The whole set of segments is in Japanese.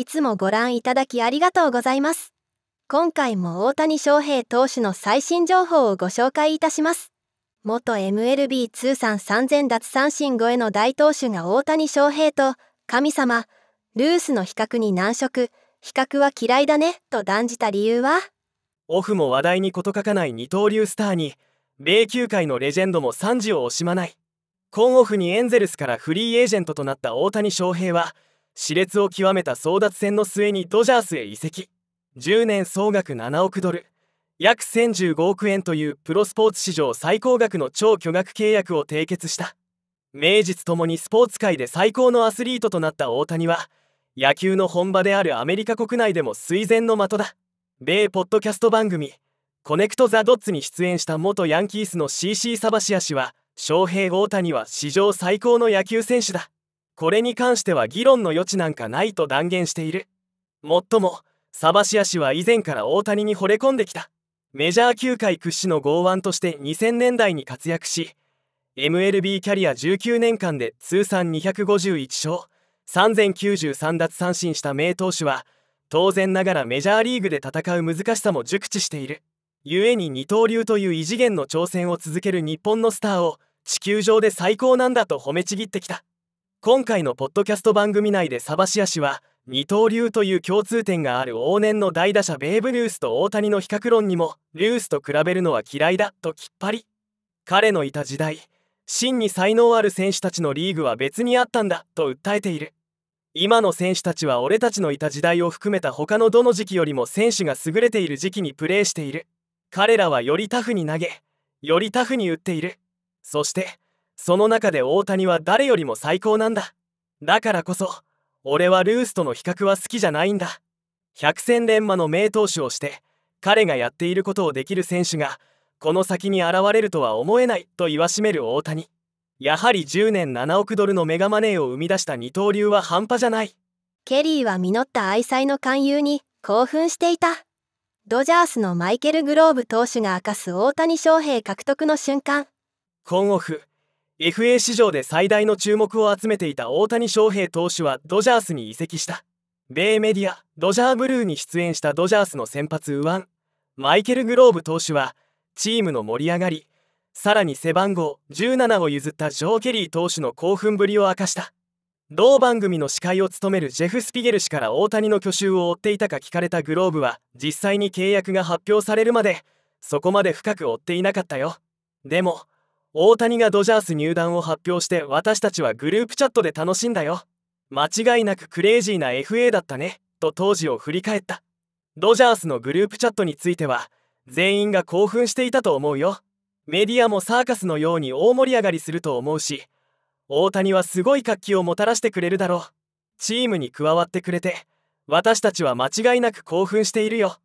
いつもご覧いただきありがとうございます。今回も大谷翔平投手の最新情報をご紹介いたします。元 MLB 通算3000奪三振超えの大投手が大谷翔平と、神様、ルースの比較に難色、比較は嫌いだね、と断じた理由はオフも話題に事欠かない二刀流スターに、米球界のレジェンドも賛辞を惜しまない。今オフにエンゼルスからフリーエージェントとなった大谷翔平は、熾烈を極めた争奪戦の末にドジャースへ移籍10年総額7億ドル約1015億円というプロスポーツ史上最高額の超巨額契約を締結した名実ともにスポーツ界で最高のアスリートとなった大谷は野球の本場であるアメリカ国内でも垂前の的だ米ポッドキャスト番組「コネクト・ザ・ドッツ」に出演した元ヤンキースの CC サバシア氏は翔平大谷は史上最高の野球選手だこれに関しては議論の余地なんかないと断言しているもっともサバシア氏は以前から大谷に惚れ込んできたメジャー球界屈指の剛腕として2000年代に活躍し MLB キャリア19年間で通算251勝3093奪三振した名投手は当然ながらメジャーリーグで戦う難しさも熟知している故に二刀流という異次元の挑戦を続ける日本のスターを地球上で最高なんだと褒めちぎってきた今回のポッドキャスト番組内でサバシア氏は二刀流という共通点がある往年の代打者ベーブ・ルースと大谷の比較論にもルースと比べるのは嫌いだときっぱり彼のいた時代真に才能ある選手たちのリーグは別にあったんだと訴えている今の選手たちは俺たちのいた時代を含めた他のどの時期よりも選手が優れている時期にプレーしている彼らはよりタフに投げよりタフに打っているそしてその中で大谷は誰よりも最高なんだだからこそ俺はルースとの比較は好きじゃないんだ百戦錬磨の名投手をして彼がやっていることをできる選手がこの先に現れるとは思えないと言わしめる大谷やはり10年7億ドルのメガマネーを生み出した二刀流は半端じゃないケリーは実った愛妻の勧誘に興奮していたドジャースのマイケル・グローブ投手が明かす大谷翔平獲得の瞬間コンオフ FA 市場で最大の注目を集めていた大谷翔平投手はドジャースに移籍した米メディアドジャーブルーに出演したドジャースの先発右腕マイケル・グローブ投手はチームの盛り上がりさらに背番号17を譲ったジョー・ケリー投手の興奮ぶりを明かした同番組の司会を務めるジェフ・スピゲル氏から大谷の去就を追っていたか聞かれたグローブは実際に契約が発表されるまでそこまで深く追っていなかったよでも大谷がドジャース入団を発表して私たちはグループチャットで楽しんだよ間違いなくクレイジーな FA だったねと当時を振り返ったドジャースのグループチャットについては全員が興奮していたと思うよメディアもサーカスのように大盛り上がりすると思うし大谷はすごい活気をもたらしてくれるだろうチームに加わってくれて私たちは間違いなく興奮しているよ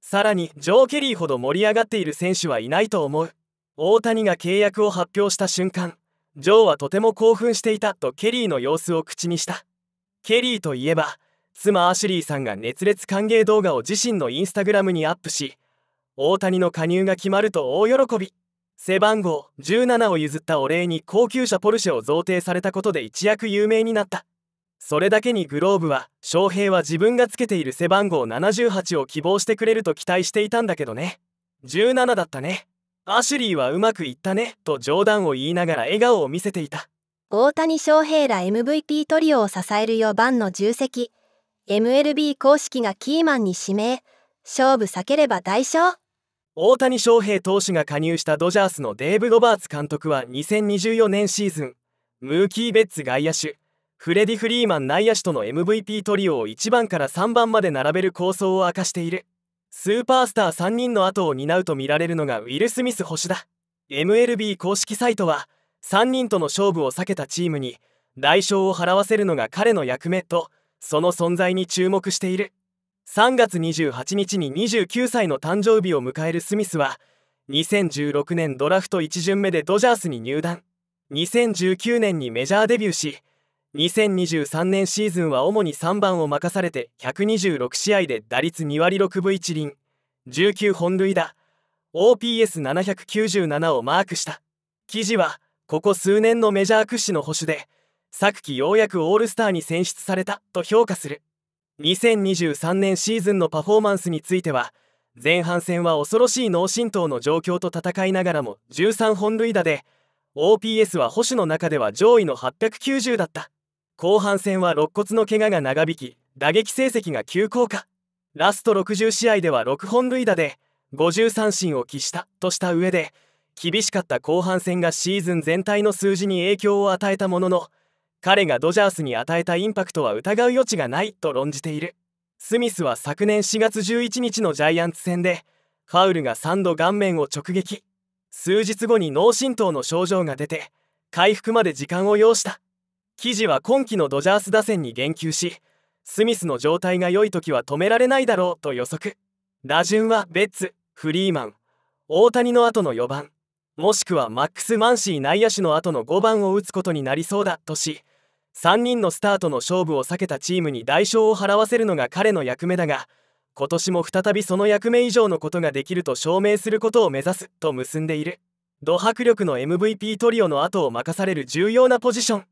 さらにジョー・ケリーほど盛り上がっている選手はいないと思う大谷が契約を発表した瞬間ジョーはとても興奮していたとケリーの様子を口にしたケリーといえば妻アシュリーさんが熱烈歓迎動画を自身のインスタグラムにアップし大谷の加入が決まると大喜び背番号17を譲ったお礼に高級車ポルシェを贈呈されたことで一躍有名になったそれだけにグローブは翔平は自分がつけている背番号78を希望してくれると期待していたんだけどね17だったねアシュリーはうまくいったねと冗談を言いながら笑顔を見せていた大谷翔平ら MVP トリオを支える4番の重責 MLB 公式がキーマンに指名勝負避ければ大勝大谷翔平投手が加入したドジャースのデーブ・ロバーツ監督は2024年シーズンムーキー・ベッツ外野手フレディ・フリーマン内野手との MVP トリオを1番から3番まで並べる構想を明かしているスーパースター3人の後を担うと見られるのがウィル・スミス星だ MLB 公式サイトは3人との勝負を避けたチームに代償を払わせるのが彼の役目とその存在に注目している3月28日に29歳の誕生日を迎えるスミスは2016年ドラフト1巡目でドジャースに入団2019年にメジャーデビューし2023年シーズンは主に3番を任されて126試合で打率2割6分1厘19本塁打 OPS797 をマークした記事はここ数年のメジャー屈指の保守で昨季ようやくオールスターに選出されたと評価する2023年シーズンのパフォーマンスについては前半戦は恐ろしい脳震盪の状況と戦いながらも13本塁打で OPS は保守の中では上位の890だった後半戦は肋骨の怪我が長引き打撃成績が急降下ラスト60試合では6本塁打で50三振を喫したとした上で厳しかった後半戦がシーズン全体の数字に影響を与えたものの彼がドジャースに与えたインパクトは疑う余地がないと論じているスミスは昨年4月11日のジャイアンツ戦でファウルが3度顔面を直撃数日後に脳震盪の症状が出て回復まで時間を要した記事は今季のドジャース打線に言及しスミスの状態が良い時は止められないだろうと予測打順はベッツフリーマン大谷の後の4番もしくはマックス・マンシー内野手の後の5番を打つことになりそうだとし3人のスタートの勝負を避けたチームに代償を払わせるのが彼の役目だが今年も再びその役目以上のことができると証明することを目指すと結んでいる。ド迫力の MVP トリオの後を任される重要なポジション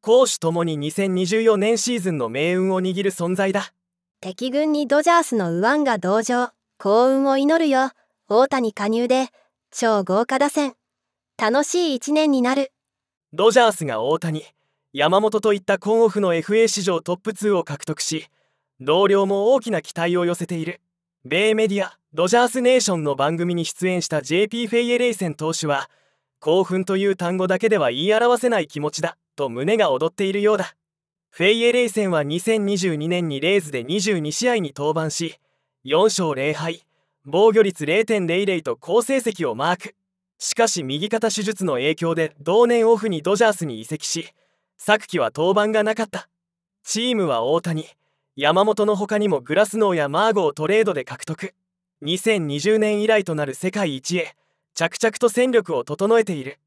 攻守ともに2024年シーズンの命運を握る存在だ敵軍にドジャースのウワンが同情幸運を祈るよ大谷加入で超豪華打線楽しい1年になるドジャースが大谷山本といったコンオフの FA 史上トップ2を獲得し同僚も大きな期待を寄せている米メディアドジャースネーションの番組に出演した JP フェイエレイセン投手は興奮という単語だけでは言い表せない気持ちだと胸が躍っているようだフェイエレイセンは2022年にレイズで22試合に登板し4勝0敗防御率0.00と好成績をマークしかし右肩手術の影響で同年オフにドジャースに移籍し昨季は登板がなかったチームは大谷山本の他にもグラスノーやマーゴをトレードで獲得2020年以来となる世界一へ着々と戦力を整えている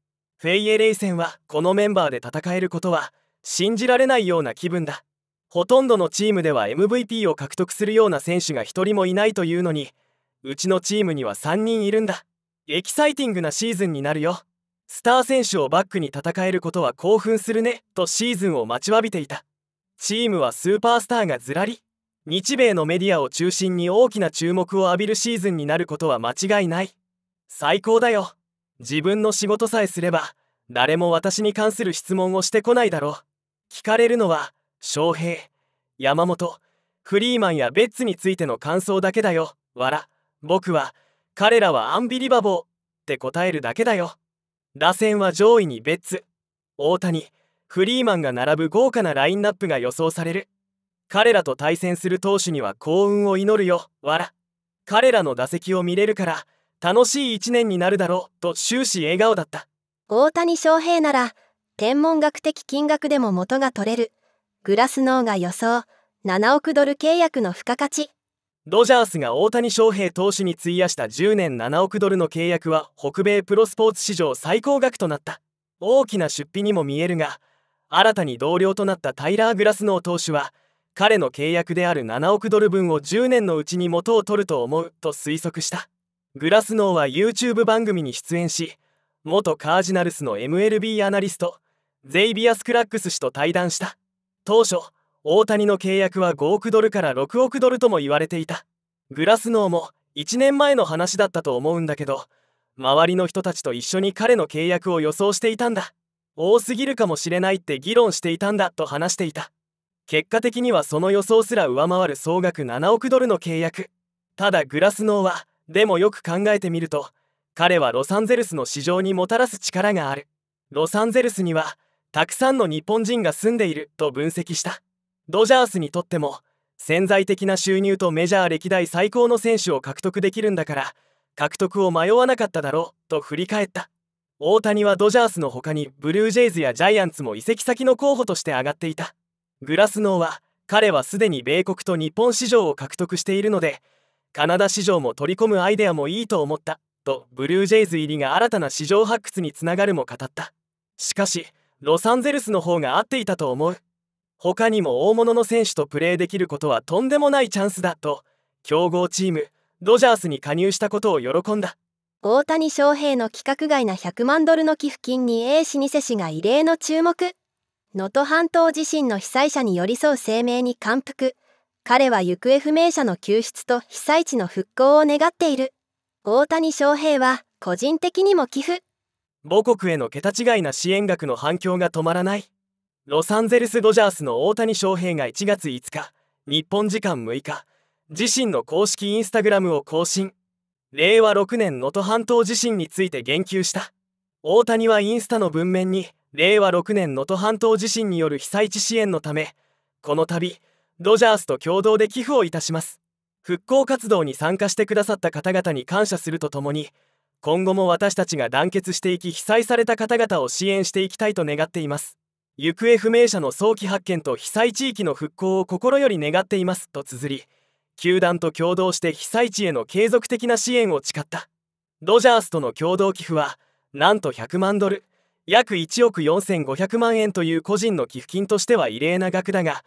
フェイエレイ戦はこのメンバーで戦えることは信じられないような気分だほとんどのチームでは MVP を獲得するような選手が1人もいないというのにうちのチームには3人いるんだエキサイティングなシーズンになるよスター選手をバックに戦えることは興奮するねとシーズンを待ちわびていたチームはスーパースターがずらり日米のメディアを中心に大きな注目を浴びるシーズンになることは間違いない最高だよ自分の仕事さえすれば誰も私に関する質問をしてこないだろう聞かれるのは翔平山本フリーマンやベッツについての感想だけだよわら僕は彼らはアンビリバボーって答えるだけだよ打線は上位にベッツ大谷フリーマンが並ぶ豪華なラインナップが予想される彼らと対戦する投手には幸運を祈るよわら彼らの打席を見れるから楽しい1年になるだろうと終始笑顔だった大谷翔平なら天文学的金額でも元が取れるグラスノーが予想7億ドル契約の付加価値ドジャースが大谷翔平投手に費やした10年7億ドルの契約は北米プロスポーツ史上最高額となった大きな出費にも見えるが新たに同僚となったタイラー・グラスノー投手は彼の契約である7億ドル分を10年のうちに元を取ると思うと推測したグラスノーは YouTube 番組に出演し元カージナルスの MLB アナリストゼイビアス・クラックス氏と対談した当初大谷の契約は5億ドルから6億ドルとも言われていたグラスノーも1年前の話だったと思うんだけど周りの人たちと一緒に彼の契約を予想していたんだ多すぎるかもしれないって議論していたんだと話していた結果的にはその予想すら上回る総額7億ドルの契約ただグラスノーはでもよく考えてみると彼はロサンゼルスの市場にもたらす力があるロサンゼルスにはたくさんの日本人が住んでいると分析したドジャースにとっても潜在的な収入とメジャー歴代最高の選手を獲得できるんだから獲得を迷わなかっただろうと振り返った大谷はドジャースの他にブルージェイズやジャイアンツも移籍先の候補として挙がっていたグラスノーは彼はすでに米国と日本市場を獲得しているのでカナダ市場も取り込むアイデアもいいと思ったとブルージェイズ入りが新たな市場発掘につながるも語ったしかしロサンゼルスの方が合っていたと思う他にも大物の選手とプレーできることはとんでもないチャンスだと強豪チームドジャースに加入したことを喜んだ大谷翔平の規格外な100万ドルの寄付金に A 老舗氏が異例の注目能登半島地震の被災者に寄り添う声明に感服彼は行方不明者の救出と被災地の復興を願っている大谷翔平は個人的にも寄付母国への桁違いな支援額の反響が止まらないロサンゼルス・ドジャースの大谷翔平が1月5日日本時間6日自身の公式インスタグラムを更新令和6年能登半島地震について言及した大谷はインスタの文面に令和6年能登半島地震による被災地支援のためこの度ドジャースと共同で寄付をいたします復興活動に参加してくださった方々に感謝するとともに今後も私たちが団結していき被災された方々を支援していきたいと願っています行方不明者の早期発見と被災地域の復興を心より願っていますと綴り球団と共同して被災地への継続的な支援を誓ったドジャースとの共同寄付はなんと100万ドル約1億4500万円という個人の寄付金としては異例な額だが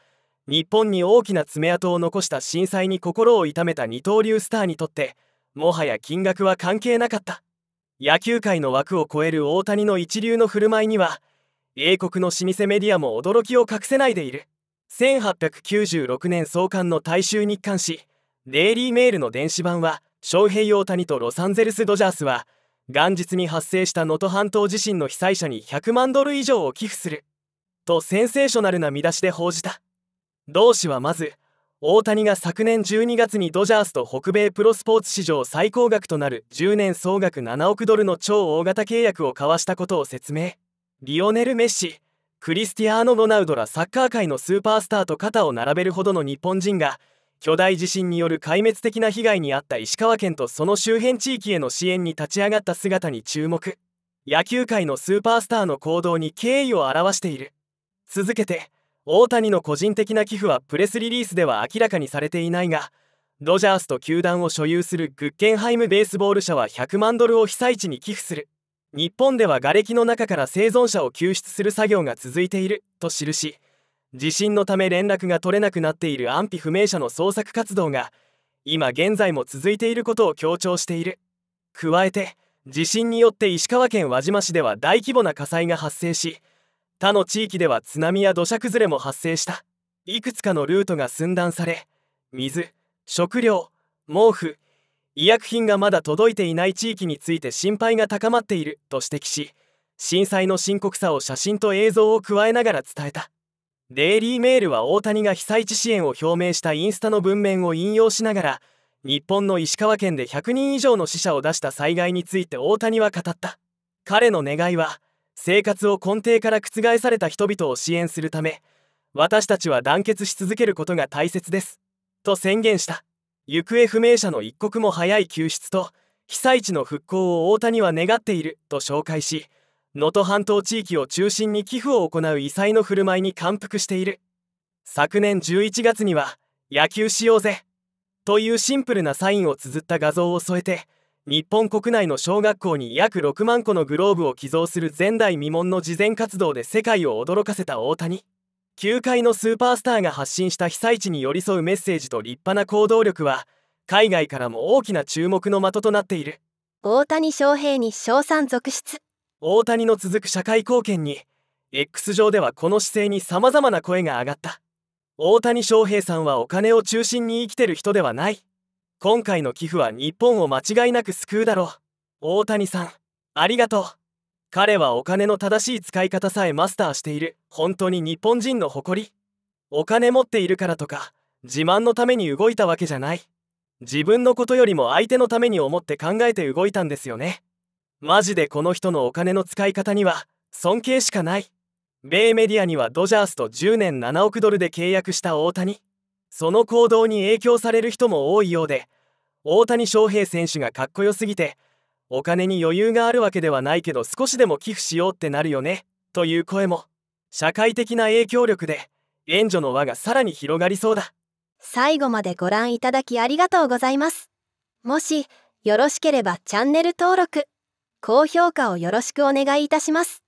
日本に大きな爪痕を残した震災に心を痛めた二刀流スターにとってもはや金額は関係なかった野球界の枠を超える大谷の一流の振る舞いには英国の老舗メディアも驚きを隠せないでいる1896年創刊の大衆日刊誌「デイリー・メール」の電子版は翔平大谷とロサンゼルス・ドジャースは元日に発生した能登半島地震の被災者に100万ドル以上を寄付するとセンセーショナルな見出しで報じた同氏はまず大谷が昨年12月にドジャースと北米プロスポーツ史上最高額となる10年総額7億ドルの超大型契約を交わしたことを説明リオネル・メッシクリスティアーノ・ロナウドらサッカー界のスーパースターと肩を並べるほどの日本人が巨大地震による壊滅的な被害に遭った石川県とその周辺地域への支援に立ち上がった姿に注目野球界のスーパースターの行動に敬意を表している続けて大谷の個人的な寄付はプレスリリースでは明らかにされていないがドジャースと球団を所有するグッケンハイム・ベースボール社は100万ドルを被災地に寄付する日本では瓦礫の中から生存者を救出する作業が続いていると記し地震のため連絡が取れなくなっている安否不明者の捜索活動が今現在も続いていることを強調している加えて地震によって石川県輪島市では大規模な火災が発生し他の地域では津波や土砂崩れも発生したいくつかのルートが寸断され水食料毛布医薬品がまだ届いていない地域について心配が高まっていると指摘し震災の深刻さを写真と映像を加えながら伝えたデイリー・メールは大谷が被災地支援を表明したインスタの文面を引用しながら日本の石川県で100人以上の死者を出した災害について大谷は語った彼の願いは生活を根底から覆された人々を支援するため私たちは団結し続けることが大切ですと宣言した行方不明者の一刻も早い救出と被災地の復興を大谷は願っていると紹介し能登半島地域を中心に寄付を行う異彩の振る舞いに感服している昨年11月には「野球しようぜ」というシンプルなサインを綴った画像を添えて日本国内の小学校に約6万個のグローブを寄贈する前代未聞の慈善活動で世界を驚かせた大谷球界のスーパースターが発信した被災地に寄り添うメッセージと立派な行動力は海外からも大きな注目の的となっている大谷翔平に称賛続出大谷の続く社会貢献に X 上ではこの姿勢にさまざまな声が上がった大谷翔平さんはお金を中心に生きてる人ではない今回の寄付は日本を間違いなく救うだろう大谷さんありがとう彼はお金の正しい使い方さえマスターしている本当に日本人の誇りお金持っているからとか自慢のために動いたわけじゃない自分のことよりも相手のために思って考えて動いたんですよねマジでこの人のお金の使い方には尊敬しかない米メディアにはドジャースと10年7億ドルで契約した大谷その行動に影響される人も多いようで大谷翔平選手がかっこよすぎてお金に余裕があるわけではないけど少しでも寄付しようってなるよねという声も社会的な影響力で援助の輪がさらに広がりそうだ最後までご覧いただきありがとうございますもしよろしければチャンネル登録高評価をよろしくお願いいたします